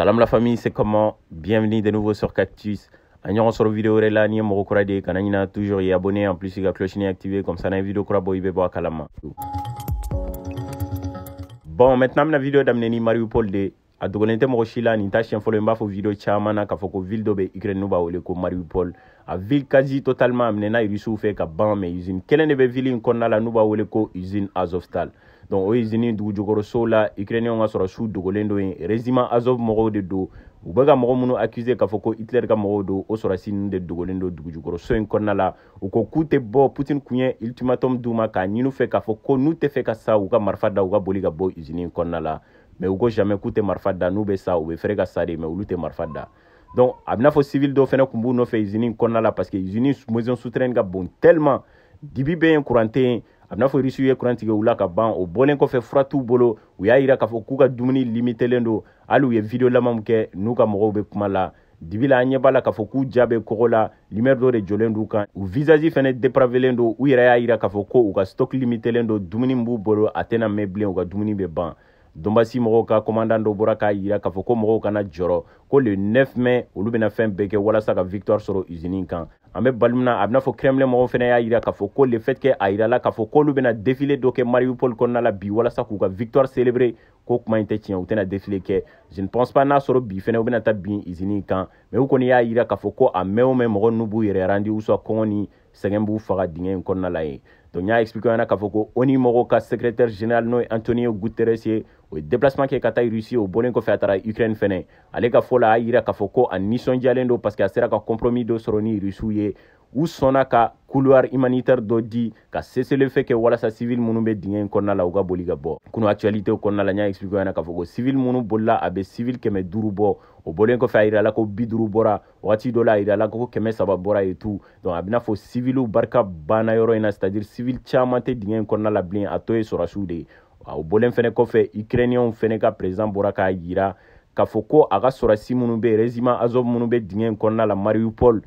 Salam la famille, c'est comment Bienvenue de nouveau sur Cactus. Agnon sur vidéo rela ni moko de kananina toujours y abonné en plus la cloche activée comme ça na vidéo kura boy be kalama. Bon, maintenant la vidéo d'amener Mariupol de a dogolen tɛ mɔgɔ si la nin ta siɲɛ fɔlɔ n b'a video na ko ville dobe ukraine b'a ko mariupol a ville quasi totalement a y rusiw fɛ ka ban mɛ usine kelen de ville in a la nouvelle ko usine azovstal donc o izini dugujugɔrɔsow la ukrainiyɛnw ka sɔrɔsiw dogolen do ye régiment azov mɔgɔw de do u bɛ ka mɔgɔ minnu accuse k'a fɔ ko hitlɛr ka mɔgɔw do o sɔrɔsi ninnu de dogolen do dugujugɔrɔso in kɔnɔna la u ko k'u tɛ bɔ putin kun ye ultimatum d'u ma k'a ɲini fɛ k'a fɔ ko n'u tɛ fɛ ka sa u ka marifa da u ka boli ka bɔ izini in kɔnɔna la mɛ u ko jamɛ k'u tɛ marifa da n'u bɛ sa u bɛ fɛrɛ ka sa de mɛ olu tɛ marifa da donc a bɛ n'a fɔ civil dɔ fɛnɛ kun b'u nɔfɛ izini in kɔnɔna la parce que izini maison souterraine ka bon tellement dibi bɛ yen kuran tɛ yen a bena fɔ irisiw ye kuran tigɛ u la ka ban o bɔlen kɔfɛ fura t'u bolo u y'a yira k'a fɔ k'u ka dumuni limitelen don hali u ye vidiyo lamamu kɛ n'u ka mɔgɔw be kuma la dibi la an ɲɛ b'a la k'a fɔ k'u ja be kɔgɔ la limɛri dɔ de jɔlen d'u kan u visazi fɛnɛ depravelen don u yɛrɛ y'a yira k'a fɔ ko u ka stok limitelen don dumuni b'u bolo a tɛna mɛn bilen u ka dumuni be ban donbasi mɔgɔw ka commandant dɔ bɔra k'a yira k'a fɔ ko mɔgɔw kana jɔrɔ ko le 9 mai olu bena fɛn bɛɛ kɛ walasa ka victoire sɔrɔ usini kan an be balimina a ben'a fɔ kremlin mɔgɔw fɛnɛ y'a yira k'a fɔ ko le fait kɛ a yirala k'a fɔ k'olu bena défilé dɔ kɛ mariupol kɔnɔna la bi walasa k'u ka victoire célébré ko kuma ɲi tɛ tiɲɛ u tɛna défilé kɛ je ne pense pas n'a sɔrɔ bi fɛnɛ u bena ta bin usini kan ma u kɔni y'a yira k'a fɔ ko a mɛn o mɛn mɔgɔ nu b'u yɛrɛ randi u sɔ kɔngɔ ni sɛgɛn b'u faga dingɛ in kɔnɔna la ye donc y'a expliqué ɲana k'a fɔ ko oni mɔgɔw ka secrétaire général n'o ye antonio guterres ye o déplacement qui est taa o bɔlen ukraine fɛnɛ ale ka fɔ Kafoko a yira k'a fɔ ko a nisɔndiyalen parce sera ka compromis dɔ sɔrɔ ni ka couloir humanitaire dɔ di ka seselefɛ kɛ walasa civil minnu civil dingɛ kɔnɔna la u ka boli ka bɔ kunu actualité kɔnɔna la n k'a civil minnu abe a civil kɛmɛ duruba bɔ o bɔlen kɔfɛ a yirala ko bi bora bɔra do la a yirala ko kɛmɛ saba bɔra et tu donc a faut fɔ c'est à dire civil chamate tɛ konala blin kɔnɔna la bilen a Ah, o bolen fɛnɛ kɔfɛ ukrainiyɛnw fɛnɛ ka prezidan bɔra k'a yira k'a fɔ ko a ka sɔrasi minnu be régiment azov minnu be dingɛ in kɔnɔna la mariupol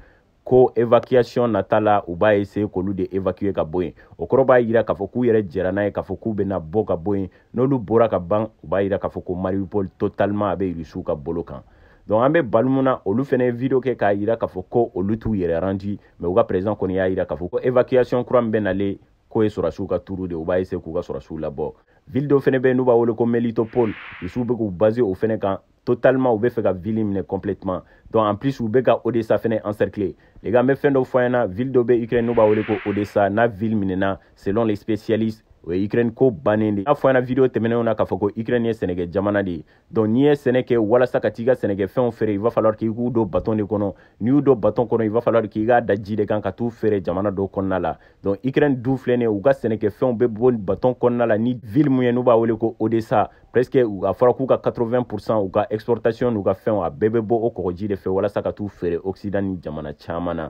ko évacuation nata la u b'a essaye k'olu de évacue ka bɔ yen o kɔrɔ b'a yira k'a fɔ k'u yɛrɛ jɛra n'a ye k'a fɔ k'u bena bɔ ka bɔ yen n'olu bɔra ka ban u b'a yira k'a fɔ ko mariupol totalement a be rusiw ka bolo kan donc an be bali mun na olu fɛnɛ ye video kɛ k'a yira k'a fɔ ko olu t'u yɛrɛ randi mais u ka président kɔni y'a yira k'a fɔ ko évacuation kura min bɛ nale ko ye sɔrasiw ka turu de u b'a ese k'u ka sɔrasiw labɔ ville de nous nous Melitopol. n'u comme ko melitopole misiw o totalement u ka ville complètement donc en plus ka odessa fɛnɛ encerclé. les gars n bɛ ukraine nous odessa n'a ville selon les spécialistes o ye ukraine ko bannen de n'a fɔ ɲɛna video tɛmɛnenw na k'a fɔ ko ukraine ye sɛnɛkɛ jamana de ye donc n'i ye sɛnɛ kɛ walasa ka t'i ka sɛnɛkɛfɛnw feere il va falloir k'i k'u don baton de kɔnɔ n'i y'u don baton kɔnɔ il va falloir k'i k'a da ji de kan ka t'u feere jamana dɔw kɔnɔna la donc ukraine du filɛ nin ye u ka sɛnɛkɛfɛnw bɛ bɔ baton kɔnɔna la ni ville mun ye n'u b'a wele ko odessa presque a fɔra k'u ka 80 pourcent u ka exportation n'u ka fɛnw a bɛɛ bɛ bɔ o kɔgɔji de fɛ walasa ka t'u feere occident ni jamana caman na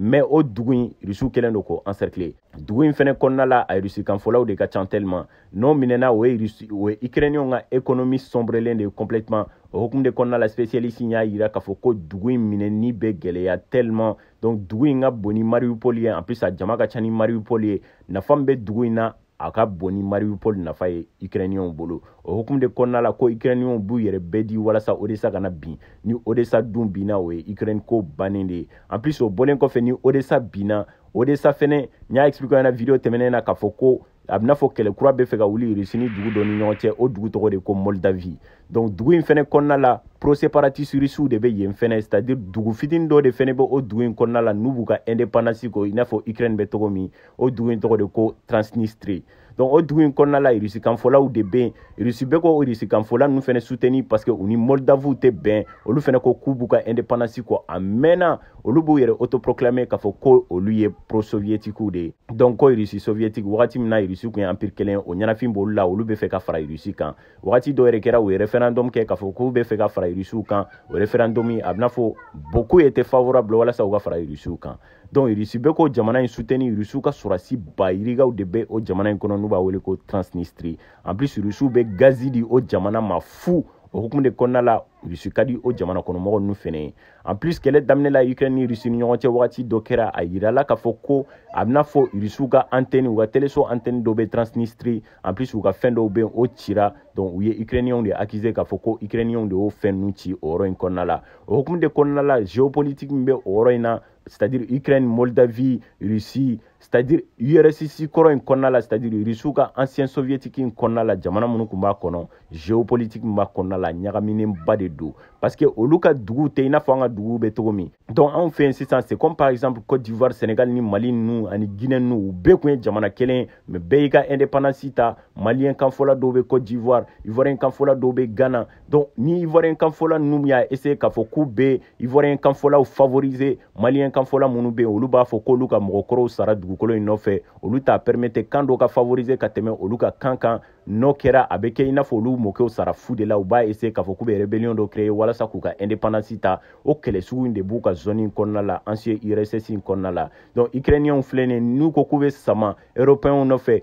mɛ o dugu in rusiw kɛlen do k'o encercle dugu in fɛnɛ kɔnɔna la a rusi kanfɔlaw de ka can tɛlɛman n'o minɛna o ye rusi o ye ukrainiyɛnw ka économie sombrelen de complètement o hokumu de kɔnɔna la spécialiste y'a yira k'a fɔ ko dugu in minɛni bɛ gwɛlɛya tɛlɛman donc dugu in ka bon ni mariupol ye en plus a jama ka ca ni mariupol ye nafa min bɛ dugu in na a ka bon ni mariupol nafa ye ukrainiyɛnw bolo o hukumu de kɔnɔna la ko ukrainiyɛnw b'u yɛrɛ bɛɛ di walasa odesa kana bin ni odesa dun binna o ye ukraine ko bannen de ye an plus o bɔlen kɔfɛ ni odesa binna odesa fɛnɛ n y'a expliqué ɲɛna video tɛmɛnɛ na k'a fɔ ko a bɛna fɔ kɛlɛ kura bɛ fɛ ka wuli irisi ni dugu dɔ ni ɲɔgɔn cɛ o dugu tɔgɔ de ko moldavi donc dugu in fɛnɛ kɔnɔna la proséparatisirisiw de bɛ yen fɛnɛ c'est à dire dugu fitini dɔ de fɛnɛ bɛ o dugu in kɔnɔna la n'u b'u ka indépendance ko i n'a fɔ ukraine bɛ cogo min o dugu in tɔgɔ de ko transnistre donc o dugu in kɔnɔna la irisi kanfɔlaw de bɛ yen irisi bɛ ko irisi kanfɔla ninnu fana suteni parce que u ni moldavu tɛ bɛn olu fana ko k'u b'u ka indépendance kɔ a mɛnna olu b'u yɛrɛ autoproclamer k'a fɔ ko olu ye pro-soviétiques de ye donc ko irisi soviétique wagati min na irisi tun ye empire kelen o ɲɛnafin b'olu la olu bɛ fɛ ka fara irisi kan wagati dɔ yɛrɛ kɛra u ye référendum kɛ k'a fɔ k'u bɛ fɛ ka fara irisiw kan o référendum a bɛ n'a fɔ beaucoup était favorable walasa u ka fara irisiw kan donc irisi bɛ k'o jamana in suteni irisiw ka sɔrasi bayirigaw de bɛ o oh, jamana in kɔnɔ n'u b'a wele ko transnistrie en plus irisiw bɛ gazi di o oh, jamana ma fu o hukumu de kɔnɔna la rusi ka di o jamana kɔnɔmɔgɔ nu fɛnɛ ye an plus kɛlɛ daminɛ la ukraine ni rusi ni ɲɔgɔn cɛ wagati dɔ kɛra a yirala k'a fɔ ko a bena fɔ rusiw ka antɛni u ka teleso antɛni dɔ be transnistri an plus u ka fɛn dɔw ben o cira donc u ye ukrainiyɛnw de akize k'a fɔ ko ukrainiyɛnw de y'o fɛn nu ci o yɔrɔ yi kɔnɔna la o hukumu de kɔnɔna la géopolitiki min be o yɔrɔ yi na c'est-à-dire ukraine moldavie russie c'est-à-dire ursisi kɔrɔ in kɔnɔna la c'est-à-dire rusiw ka ancien soviétique in kɔnɔna la jamana minnu kun b'a kɔnɔ géopolitiki min b'a kɔnɔna la ɲagaminenba de do parce que au Luka duguw ina fanga n'a betomi. donc on fait sisan c'est comme par exemple côte d'ivoire sénégal ni mali nu ani guinée ninnu u jamana kelen mais bɛɛ indépendance ta maliyɛn kanfɔla dɔw côte d'ivoire ivoiriyɛn kanfɔla dɔw bɛ ghana donc ni ivoiriyɛn kanfɔla ninnu y'a essayer k'a fɔ k'u bɛ ivoiriyɛn kanfɔlaw favoriser maliyɛn kanfɔla fola bɛ be oluba b'a ko luka ka mɔgɔkɔrɔw sara dugukolo in nɔfɛ olu t'a permettre kan dɔ ka favoriser ka teme olu ka kan kan n'o kɛra a bɛ sara fou de la ou b'a essayer k'a fɔ k'u rébellion dɔ walasa k'u ka indépendance ta o kɛlɛ sugu in de b'u ka zoni kɔnɔna la ancien urss in kɔnɔna la donc ukrainiyɛnw filɛ ni n'u ko k'u bɛ sama européenw nɔfɛ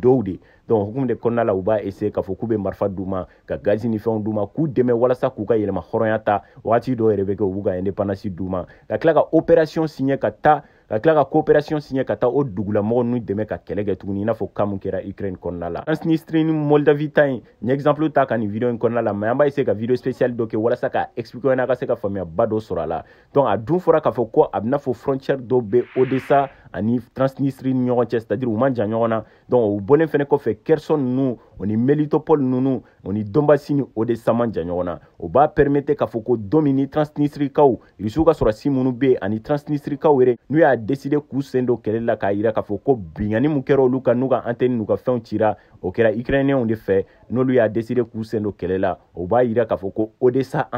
dɔw de donc hukumu de kɔnɔna la u b'a essaye k'a fɔ k'u bɛ marifa d'u ma ka gazi ni fɛnw d'u ma k'u dɛmɛ walasa k'u ka yɛlɛma hɔrɔnya ta wagati dɔw yɛrɛ bɛ kɛ u b'u ka indépendance d'u ma ka tila ka opération signé ka taa ka tila ka coopération siɲɛ ka taa o dugulamɔgɔ nu dɛmɛ ka kɛlɛ kɛ tuguni i n'a fɔ ka mun kɛra ukraine kɔnɔna la transnistri ni moldavi ta ye ni exemple ta ka nin video in kɔnɔna la ma an b'a ese ka video spécial dɔ kɛ walasa ka explique n'a ka se ka faamuyaba dɔ sɔrɔ a la donc a dun fɔra k'a fɔ ko a bena fɔ frontière dɔ be odessa ani transnistri ni ɲɔgɔn cɛ c'est à dire u man jan ɲɔgɔn na donc u bɔlen fɛnɛ kɔfɛ kerson nunu On est melitopol nunu o on est ni o de saman ja ɲɔgɔn na o b'a pɛrimete k'a fɔ ko be ani transnistrikaw yɛrɛ n'u y'a deside k'u sen la k'a yira k'a fɔ ko bingani min kɛra olu kan n'u ka antɛni n'u ka fɛnw cira o kɛra ukrainiyɛnw de fɛ n'olu y'a deside k'u do kɛlɛ la o b'a k'a fɔ ko odesa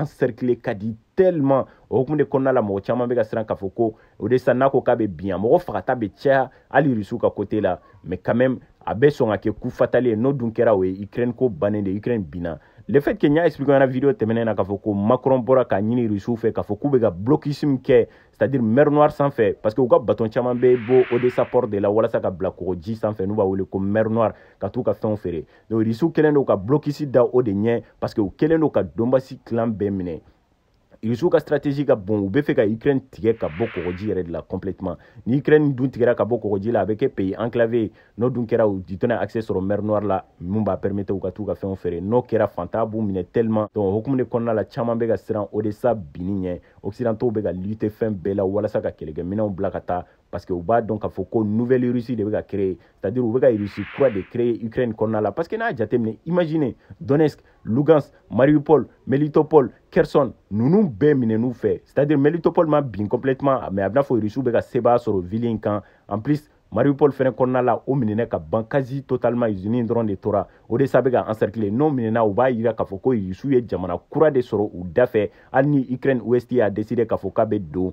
ka di tellement o hukumu de kɔnɔna la mɔgɔ caman bɛ ka siran k'a fɔ ko odesa n'a ko k'a bɛ biyan mɔgɔ fagata bɛ caya hali rusiw ka kote la mais quand même a bɛ sɔn ka kɛ ku fatali ye n'o dun kɛra o ye ukraine ko bannen de ukraine binna le fait que n y'a expliqué ɲana video tɛmɛnɛ na k'a fɔ ko macron bɔra k'a ɲini rusiw fɛ k'a fɔ k'u bɛ ka blokisme kɛ c'est à dire mer noir sanfɛ parce que u ka baton caman bɛ bɔ odessa port de la walasa ka bila kɔgɔji sanfɛ n'u b'a wele ko mer noir ka t'u ka fɛnw feere donc rusiw kɛlen do ka blokisi da o de ɲɛ parce que u kɛlen do ka donbasi kilan bɛɛ minɛ Irisiw ka stratégie ka bon u bɛ fɛ ka Ukraine tigɛ ka bɔ kɔgɔji de la complètement ni Ukraine dun tigɛra ka bɔ kɔgɔji la a bɛ kɛ pays enclavé n'o dun kɛra u tɛna accès sɔrɔ mer noire la mun b'a permettre u ka t'u ka fɛnw feere n'o kɛra fanta b'u minɛ tellement donc o hokumu de kɔnɔna la caman bɛ ka siran ODESA binni ɲɛ occidentaux bɛ ka lutter fɛn bɛɛ la walasa ka kɛlɛkɛminɛnw bila ka parce que u b'a dɔn k'a fɔ ko nouvelle russie de bɛ ka créer c'est à dire u bɛ ka russie kura de créer ukraine kɔnɔna la parce que n'a jateminɛ imagine donetsk lugans mariupol melitopol kerson ninnu bɛɛ minɛn'u fɛ c'est à dire melitopol ma bin complètement mais a bɛna fɔ russiw bɛ ka sebaaya sɔrɔ ville in kan en plus mariupol fɛnɛ kɔnɔna la o minɛnɛ ka ban quasi totalement usini dɔrɔn de tora o de sa bɛ ka encercler n'o minɛna u b'a yira k'a fɔ ko rusu ye jamana kura de sɔrɔ u dafɛ hali ni ukraine ouest y'a décide k'a fɔ k'a bɛ don